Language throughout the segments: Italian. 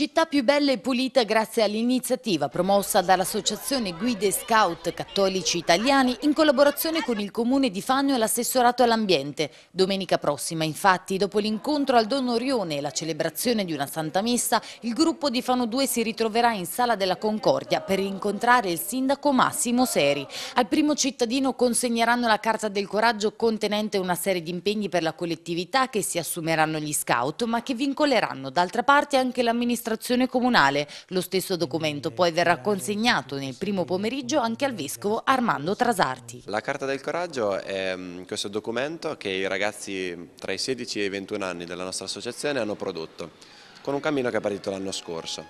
Città più bella e pulita grazie all'iniziativa promossa dall'Associazione Guide Scout Cattolici Italiani in collaborazione con il Comune di Fagno e l'Assessorato all'Ambiente. Domenica prossima, infatti, dopo l'incontro al Don Orione e la celebrazione di una Santa Messa, il gruppo di Fano 2 si ritroverà in Sala della Concordia per incontrare il sindaco Massimo Seri. Al primo cittadino consegneranno la Carta del Coraggio contenente una serie di impegni per la collettività che si assumeranno gli scout, ma che vincoleranno d'altra parte anche l'amministrazione amministrazione comunale. Lo stesso documento poi verrà eh, consegnato nel primo pomeriggio anche al Vescovo Armando Trasarti. La Carta del Coraggio è mm, questo documento che i ragazzi tra i 16 e i 21 anni della nostra associazione hanno prodotto, con un cammino che è partito l'anno scorso.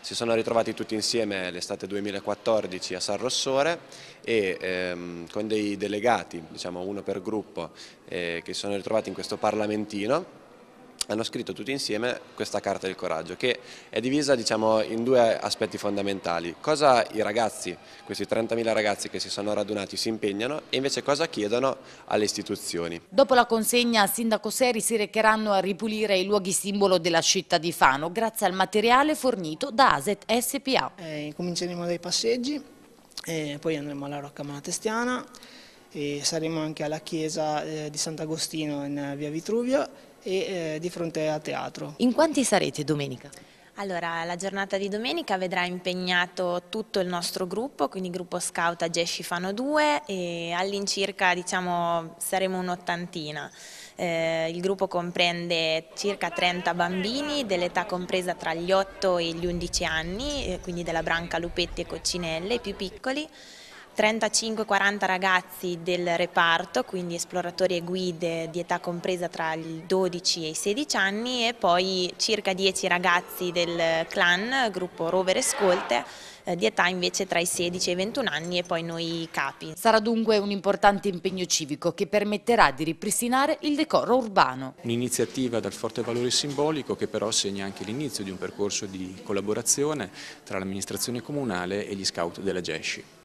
Si sono ritrovati tutti insieme l'estate 2014 a San Rossore e ehm, con dei delegati, diciamo uno per gruppo, eh, che si sono ritrovati in questo parlamentino hanno scritto tutti insieme questa carta del coraggio che è divisa diciamo, in due aspetti fondamentali. Cosa i ragazzi, questi 30.000 ragazzi che si sono radunati, si impegnano e invece cosa chiedono alle istituzioni. Dopo la consegna Sindaco Seri si recheranno a ripulire i luoghi simbolo della città di Fano grazie al materiale fornito da ASET SPA. Eh, cominceremo dai passeggi, eh, poi andremo alla Rocca Malatestiana, e saremo anche alla chiesa eh, di Sant'Agostino in eh, via Vitruvio e eh, di fronte a teatro. In quanti sarete domenica? Allora, la giornata di domenica vedrà impegnato tutto il nostro gruppo, quindi gruppo scout a Gesci Fano 2 e all'incirca diciamo saremo un'ottantina. Eh, il gruppo comprende circa 30 bambini dell'età compresa tra gli 8 e gli 11 anni, eh, quindi della branca Lupetti e Coccinelle, i più piccoli. 35-40 ragazzi del reparto, quindi esploratori e guide di età compresa tra i 12 e i 16 anni e poi circa 10 ragazzi del clan, gruppo Rover e Scolte, eh, di età invece tra i 16 e i 21 anni e poi noi capi. Sarà dunque un importante impegno civico che permetterà di ripristinare il decoro urbano. Un'iniziativa dal forte valore simbolico che però segna anche l'inizio di un percorso di collaborazione tra l'amministrazione comunale e gli scout della GESCI.